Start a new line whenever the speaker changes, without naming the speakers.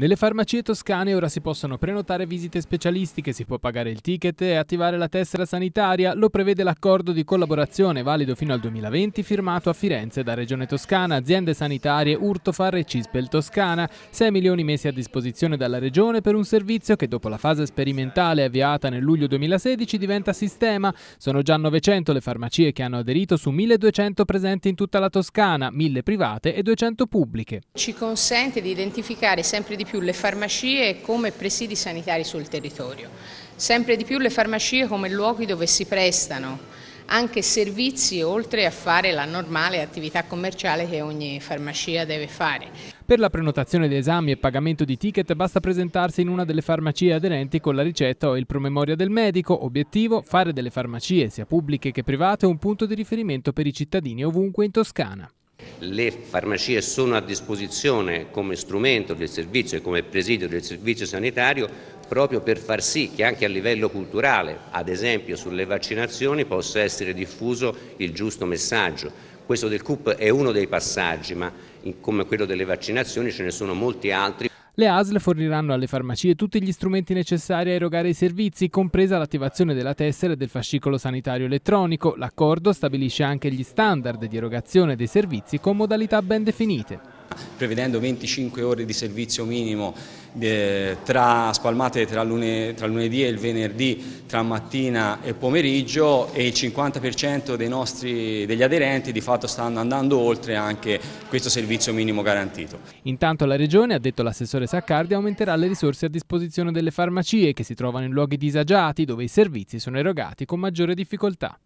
Nelle farmacie toscane ora si possono prenotare visite specialistiche, si può pagare il ticket e attivare la tessera sanitaria, lo prevede l'accordo di collaborazione valido fino al 2020 firmato a Firenze da Regione Toscana, aziende sanitarie Urtofar e Cispel Toscana, 6 milioni messi a disposizione dalla Regione per un servizio che dopo la fase sperimentale avviata nel luglio 2016 diventa sistema. Sono già 900 le farmacie che hanno aderito su 1200 presenti in tutta la Toscana, 1000 private e 200 pubbliche.
Ci consente di identificare sempre di più più le farmacie come presidi sanitari sul territorio, sempre di più le farmacie come luoghi dove si prestano anche servizi oltre a fare la normale attività commerciale che ogni farmacia deve fare.
Per la prenotazione di esami e pagamento di ticket basta presentarsi in una delle farmacie aderenti con la ricetta o il promemoria del medico. Obiettivo fare delle farmacie, sia pubbliche che private, un punto di riferimento per i cittadini ovunque in Toscana.
Le farmacie sono a disposizione come strumento del servizio e come presidio del servizio sanitario proprio per far sì che anche a livello culturale, ad esempio sulle vaccinazioni, possa essere diffuso il giusto messaggio. Questo del CUP è uno dei passaggi, ma come quello delle vaccinazioni ce ne sono molti altri.
Le ASL forniranno alle farmacie tutti gli strumenti necessari a erogare i servizi, compresa l'attivazione della tessera e del fascicolo sanitario elettronico. L'accordo stabilisce anche gli standard di erogazione dei servizi con modalità ben definite
prevedendo 25 ore di servizio minimo eh, tra, spalmate tra, lune, tra lunedì e il venerdì, tra mattina e pomeriggio e il 50% dei nostri, degli aderenti di fatto stanno andando oltre anche questo servizio minimo garantito.
Intanto la Regione, ha detto l'assessore Saccardi, aumenterà le risorse a disposizione delle farmacie che si trovano in luoghi disagiati dove i servizi sono erogati con maggiore difficoltà.